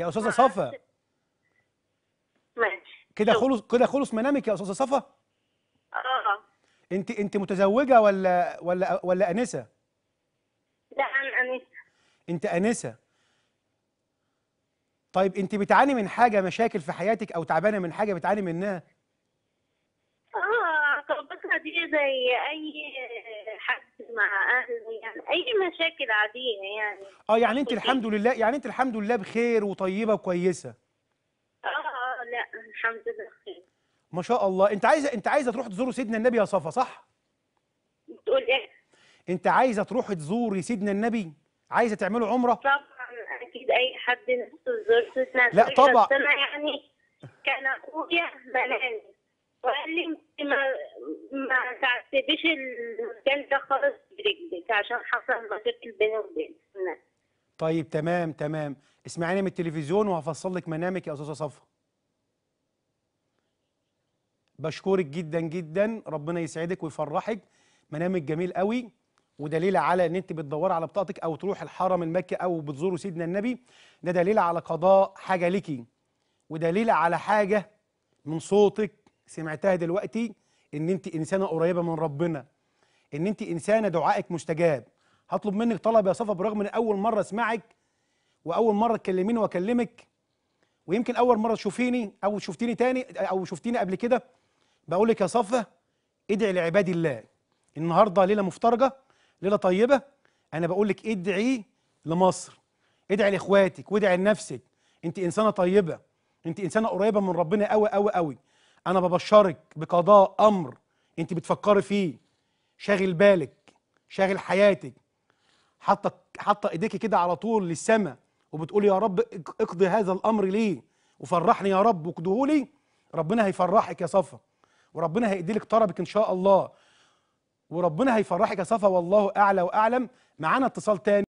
يا استاذه صفا ماشي كده خلص كده خلص منامك يا استاذه صفا اه انت انت متزوجه ولا ولا ولا انسه لا نعم، انا انسه انت انسه طيب انت بتعاني من حاجه مشاكل في حياتك او تعبانه من حاجه بتعاني منها اه طبقها إيه دي زي اي مع اهلي يعني اي مشاكل عاديه يعني اه يعني انت الحمد لله يعني انت الحمد لله بخير وطيبه وكويسه اه اه لا الحمد لله بخير ما شاء الله انت عايزه انت عايزه تروح تزور سيدنا النبي يا صفا صح بتقول ايه انت عايزه تروحي تزوري سيدنا النبي عايزه تعملوا عمره طبعا اكيد اي حد نفسه يزور سيدنا النبي لا طبعا بس انا يعني كان اخويا بناني وقال لي ما ما تعتبيش المكان ده خالص عشان حصل مشاكل بيني وبين طيب تمام تمام اسمعيني من التلفزيون وهفصل لك منامك يا استاذه صفا بشكرك جدا جدا ربنا يسعدك ويفرحك منامك جميل قوي ودليل على ان انت بتدوري على بطاقتك او تروح الحرم المكي او بتزوروا سيدنا النبي ده دليل على قضاء حاجه ليكي ودليل على حاجه من صوتك سمعتها دلوقتي ان انت انسانه قريبه من ربنا ان انت انسانه دعائك مستجاب هطلب منك طلب يا صفا برغم ان اول مره اسمعك واول مره تكلميني واكلمك ويمكن اول مره تشوفيني او شفتيني تاني او شفتيني قبل كده بقول لك يا صفا ادعي لعباد الله النهارده ليله مفترجه ليله طيبه انا بقول لك ادعي لمصر ادعي لاخواتك وادعي لنفسك انت انسانه طيبه انت انسانه قريبه من ربنا قوي قوي قوي انا ببشرك بقضاء امر انت بتفكري فيه شاغل بالك شاغل حياتك حاطه حاطه ايديك كده على طول للسماء وبتقول يا رب اقضي هذا الامر لي وفرحني يا رب وكدهولي لي ربنا هيفرحك يا صفا وربنا هيدي لك طربك ان شاء الله وربنا هيفرحك يا صفا والله اعلى واعلم معانا اتصال تاني